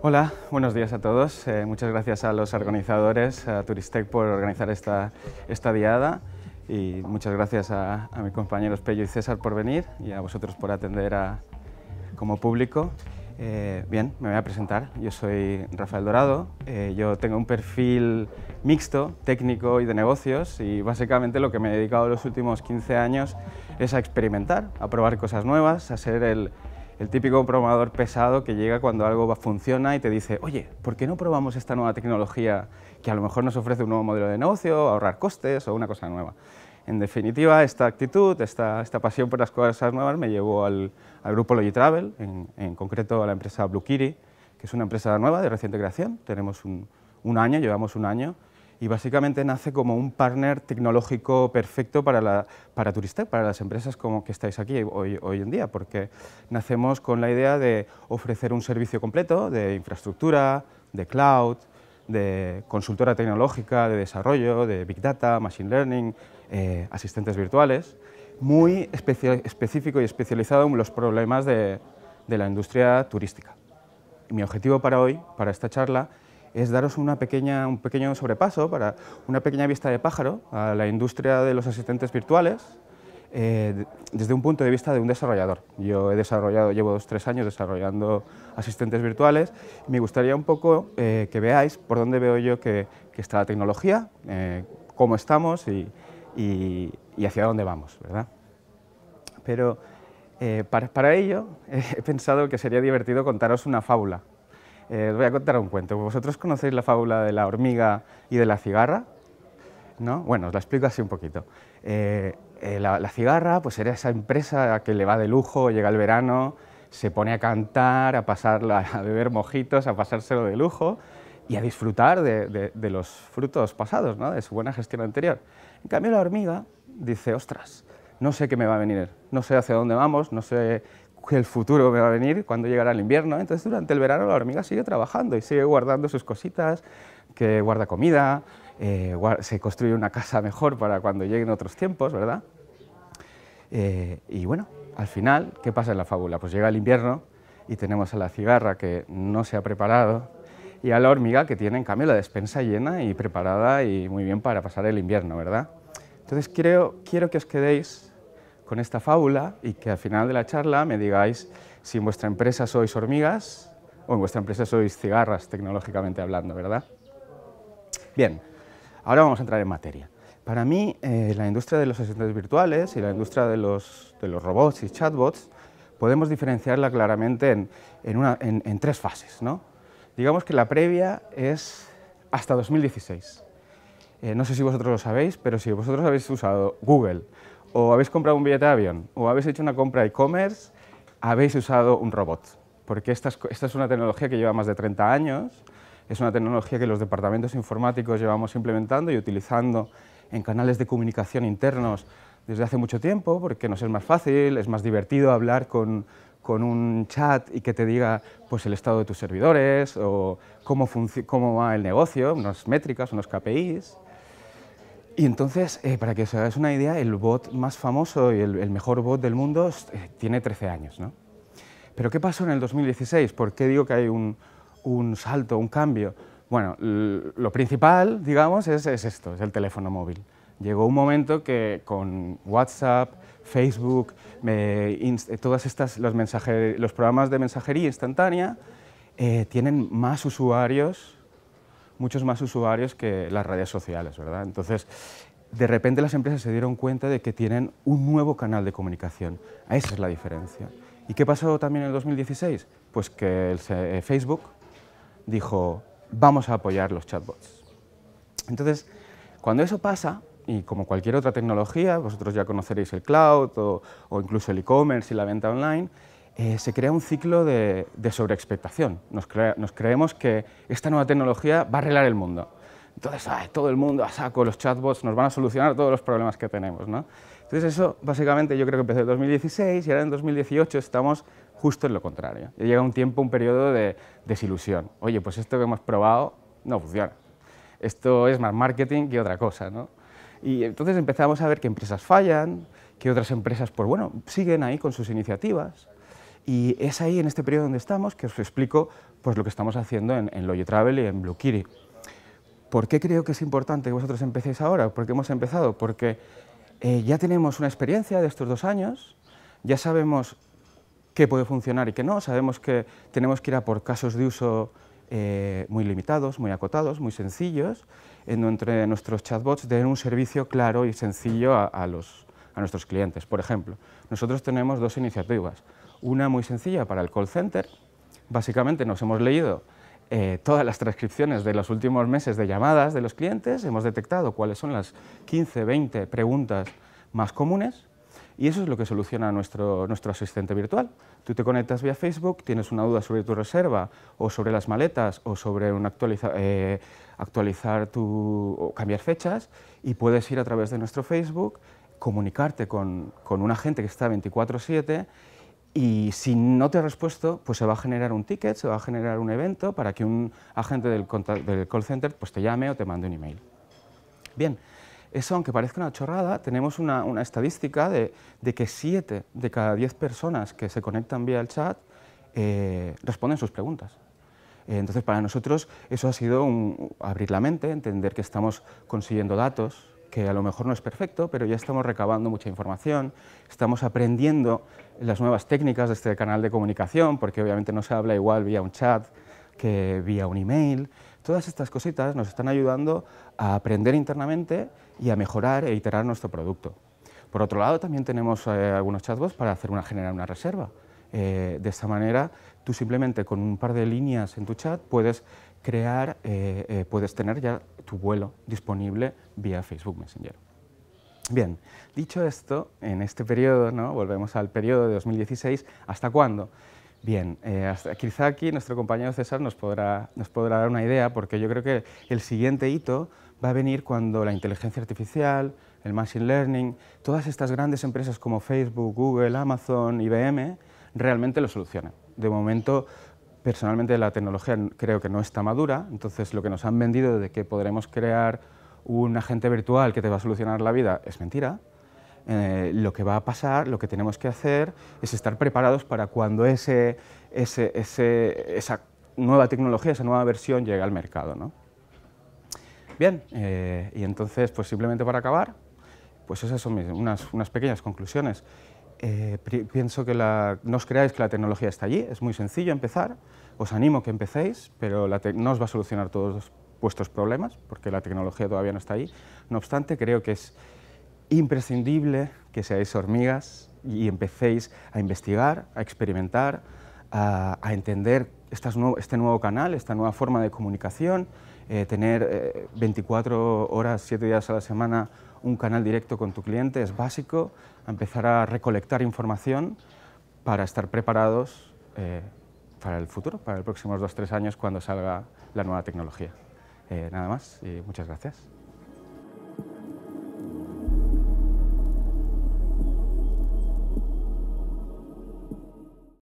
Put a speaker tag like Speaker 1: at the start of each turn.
Speaker 1: Hola, buenos días a todos. Eh, muchas gracias a los organizadores, a Turistec por organizar esta, esta diada y muchas gracias a, a mis compañeros Pello y César por venir y a vosotros por atender a, como público. Eh, bien, me voy a presentar. Yo soy Rafael Dorado. Eh, yo tengo un perfil mixto, técnico y de negocios y básicamente lo que me he dedicado los últimos 15 años es a experimentar, a probar cosas nuevas, a ser el, el típico programador pesado que llega cuando algo funciona y te dice, oye, ¿por qué no probamos esta nueva tecnología que a lo mejor nos ofrece un nuevo modelo de negocio, ahorrar costes o una cosa nueva? En definitiva, esta actitud, esta, pasión por las cosas nuevas me llevó al, grupo Logitravel, en, en concreto a la empresa Blue Kiri, que es una empresa nueva de reciente creación. Tenemos un año, llevamos un año y básicamente nace como un partner tecnológico perfecto para, la, para Turistec, para las empresas como que estáis aquí hoy, hoy en día, porque nacemos con la idea de ofrecer un servicio completo de infraestructura, de cloud, de consultora tecnológica, de desarrollo, de Big Data, Machine Learning, eh, asistentes virtuales, muy específico y especializado en los problemas de, la industria turística. mi objetivo para hoy, para esta charla, es daros una pequeña, un pequeño sobrepaso, para una pequeña vista de pájaro a la industria de los asistentes virtuales eh, desde un punto de vista de un desarrollador. Yo he desarrollado, llevo dos tres años desarrollando asistentes virtuales me gustaría un poco eh, que veáis por dónde veo yo que, está la tecnología, eh, cómo estamos y, hacia dónde vamos, ¿verdad? Pero para, ello he pensado que sería divertido contaros una fábula eh, os voy a contar un cuento. ¿Vosotros conocéis la fábula de la hormiga y de la cigarra? ¿No? Bueno, os la explico así un poquito. Eh, eh, la, cigarra pues era esa empresa que le va de lujo, llega el verano, se pone a cantar, a, pasarla, a beber mojitos, a pasárselo de lujo y a disfrutar de, de los frutos pasados, ¿no? de su buena gestión anterior. En cambio la hormiga dice, ostras, no sé qué me va a venir, no sé hacia dónde vamos, no sé el futuro me va a venir cuando llegará el invierno. Entonces durante el verano la hormiga sigue trabajando y sigue guardando sus cositas, que guarda comida, eh, se construye una casa mejor para cuando lleguen otros tiempos, ¿verdad? Eh, y bueno, al final, ¿qué pasa en la fábula? Pues llega el invierno y tenemos a la cigarra que no se ha preparado y a la hormiga que tiene en cambio la despensa llena y preparada y muy bien para pasar el invierno, ¿verdad? Entonces creo, quiero que os quedéis con esta fábula y que al final de la charla me digáis si en vuestra empresa sois hormigas o en vuestra empresa sois cigarras, tecnológicamente hablando, ¿verdad? Bien, ahora vamos a entrar en materia. Para mí, eh, la industria de los asistentes virtuales y la industria de los, robots y chatbots podemos diferenciarla claramente en, una, en, tres fases. ¿no? Digamos que la previa es hasta 2016. Eh, no sé si vosotros lo sabéis, pero si vosotros habéis usado Google o habéis comprado un billete de avión, o habéis hecho una compra e-commerce, habéis usado un robot. Porque esta es, una tecnología que lleva más de 30 años, es una tecnología que los departamentos informáticos llevamos implementando y utilizando en canales de comunicación internos desde hace mucho tiempo, porque nos es más fácil, es más divertido hablar con, un chat y que te diga pues, el estado de tus servidores o cómo, cómo va el negocio, unas métricas, unos KPIs. Y entonces, eh, para que os hagáis una idea, el bot más famoso y el, mejor bot del mundo eh, tiene 13 años. ¿no? Pero ¿qué pasó en el 2016? ¿Por qué digo que hay un, salto, un cambio? Bueno, lo principal, digamos, es, esto, es el teléfono móvil. Llegó un momento que con WhatsApp, Facebook, todos eh, todas estas, los, los, programas de mensajería instantánea tienen más usuarios muchos más usuarios que las redes sociales, ¿verdad? Entonces, de repente las empresas se dieron cuenta de que tienen un nuevo canal de comunicación. Esa es la diferencia. ¿Y qué pasó también en 2016? Pues que eh, Facebook dijo, vamos a apoyar los chatbots. Entonces, cuando eso pasa, y como cualquier otra tecnología, vosotros ya conoceréis el cloud o incluso el e-commerce y la venta online, eh, se crea un ciclo de, sobreexpectación. Nos, creemos que esta nueva tecnología va a arreglar el mundo. Entonces, todo el mundo a saco, los chatbots nos van a solucionar todos los problemas que tenemos. ¿no? Entonces, eso básicamente yo creo que empezó en 2016 y ahora en 2018 estamos justo en lo contrario. llega un tiempo, un periodo de desilusión. Oye, pues esto que hemos probado no funciona. Esto es más marketing que otra cosa. Y entonces empezamos a ver que empresas fallan, que otras empresas, pues bueno, siguen ahí con sus iniciativas. Y es ahí, en este periodo donde estamos, que os explico pues, lo que estamos haciendo en, en Travel y en Blue Kiri. ¿Por qué creo que es importante que vosotros empecéis ahora? ¿Por qué hemos empezado? Porque eh, ya tenemos una experiencia de estos dos años, ya sabemos qué puede funcionar y qué no, sabemos que tenemos que ir a por casos de uso eh, muy limitados, muy acotados, muy sencillos, en donde nuestros chatbots den un servicio claro y sencillo a nuestros clientes. Por ejemplo, nosotros tenemos dos iniciativas. Una muy sencilla para el call center. Básicamente nos hemos leído eh, todas las transcripciones de los últimos meses de llamadas de los clientes, hemos detectado cuáles son las 15, 20 preguntas más comunes y eso es lo que soluciona nuestro, nuestro asistente virtual. Tú te conectas vía Facebook, tienes una duda sobre tu reserva o sobre las maletas o sobre eh, actualizar cambiar fechas y puedes ir a través de nuestro Facebook, comunicarte con, con un agente que está 24/7 y si no te ha respuesto, pues se va a generar un ticket, se va a generar un evento para que un agente del, call center pues te llame o te mande un email. Bien, eso aunque parezca una chorrada, tenemos una, estadística de, que 7 de cada 10 personas que se conectan vía el chat eh, responden sus preguntas. Eh, entonces para nosotros eso ha sido abrir la mente, entender que estamos consiguiendo datos, que a lo mejor no es perfecto, pero ya estamos recabando mucha información, estamos aprendiendo las nuevas técnicas de este canal de comunicación, porque obviamente no se habla igual vía un chat que vía un email. Todas estas cositas nos están ayudando a aprender internamente y a mejorar e iterar nuestro producto. Por otro lado, también tenemos eh, algunos chatbots para hacer una, generar una reserva. Eh, de esta manera, tú simplemente con un par de líneas en tu chat puedes crear, eh, eh, puedes tener ya tu vuelo disponible vía Facebook Messenger. Bien, dicho esto, en este periodo, ¿no? volvemos al periodo de 2016, ¿hasta cuándo? Bien, eh, quizá aquí nuestro compañero César nos podrá, nos podrá dar una idea, porque yo creo que el siguiente hito va a venir cuando la inteligencia artificial, el machine learning, todas estas grandes empresas como Facebook, Google, Amazon, IBM, realmente lo solucionan. De momento personalmente la tecnología creo que no está madura, entonces lo que nos han vendido de que podremos crear un agente virtual que te va a solucionar la vida es mentira. Eh, lo que va a pasar, lo que tenemos que hacer es estar preparados para cuando ese, esa nueva tecnología, esa nueva versión llegue al mercado. ¿no? Bien, eh, y entonces, pues simplemente para acabar, pues esas son unas, unas pequeñas conclusiones. Eh, pienso que no os creáis que la tecnología está allí, es muy sencillo empezar, os animo a que empecéis, pero la no os va a solucionar todos vuestros problemas, porque la tecnología todavía no está ahí. No obstante, creo que es imprescindible que seáis hormigas y empecéis a investigar, a experimentar, a, entender estas este nuevo canal, esta nueva forma de comunicación, eh, tener 24 eh, horas, 7 días a la semana un canal directo con tu cliente es básico, empezar a recolectar información para estar preparados eh, para el futuro, para los próximos o tres años cuando salga la nueva tecnología. Eh, nada más y muchas gracias.